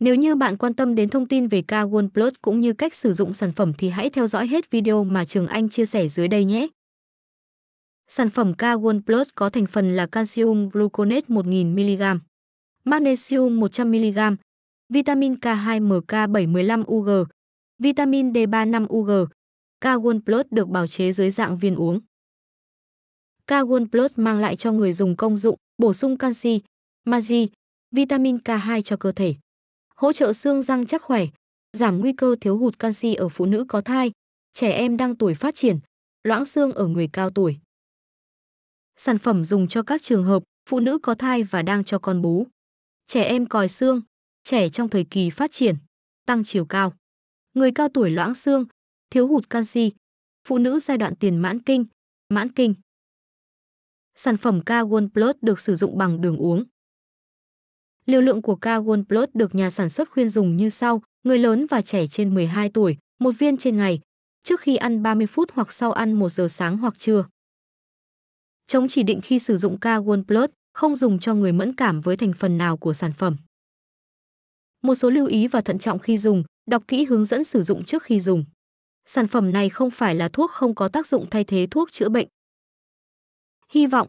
Nếu như bạn quan tâm đến thông tin về K1 Plus cũng như cách sử dụng sản phẩm thì hãy theo dõi hết video mà Trường Anh chia sẻ dưới đây nhé. Sản phẩm K1 Plus có thành phần là calcium gluconate 1000mg, magnesium 100mg, vitamin K2MK715UG, vitamin D35UG. K1 Plus được bào chế dưới dạng viên uống. K1 Plus mang lại cho người dùng công dụng bổ sung canxi, magie, vitamin K2 cho cơ thể hỗ trợ xương răng chắc khỏe, giảm nguy cơ thiếu hụt canxi ở phụ nữ có thai, trẻ em đang tuổi phát triển, loãng xương ở người cao tuổi. Sản phẩm dùng cho các trường hợp phụ nữ có thai và đang cho con bú. Trẻ em còi xương, trẻ trong thời kỳ phát triển, tăng chiều cao. Người cao tuổi loãng xương, thiếu hụt canxi, phụ nữ giai đoạn tiền mãn kinh, mãn kinh. Sản phẩm Kagon Plus được sử dụng bằng đường uống. Liều lượng của Cagol Plus được nhà sản xuất khuyên dùng như sau, người lớn và trẻ trên 12 tuổi, một viên trên ngày, trước khi ăn 30 phút hoặc sau ăn 1 giờ sáng hoặc trưa. Chống chỉ định khi sử dụng Cagol Plus, không dùng cho người mẫn cảm với thành phần nào của sản phẩm. Một số lưu ý và thận trọng khi dùng, đọc kỹ hướng dẫn sử dụng trước khi dùng. Sản phẩm này không phải là thuốc không có tác dụng thay thế thuốc chữa bệnh. Hy vọng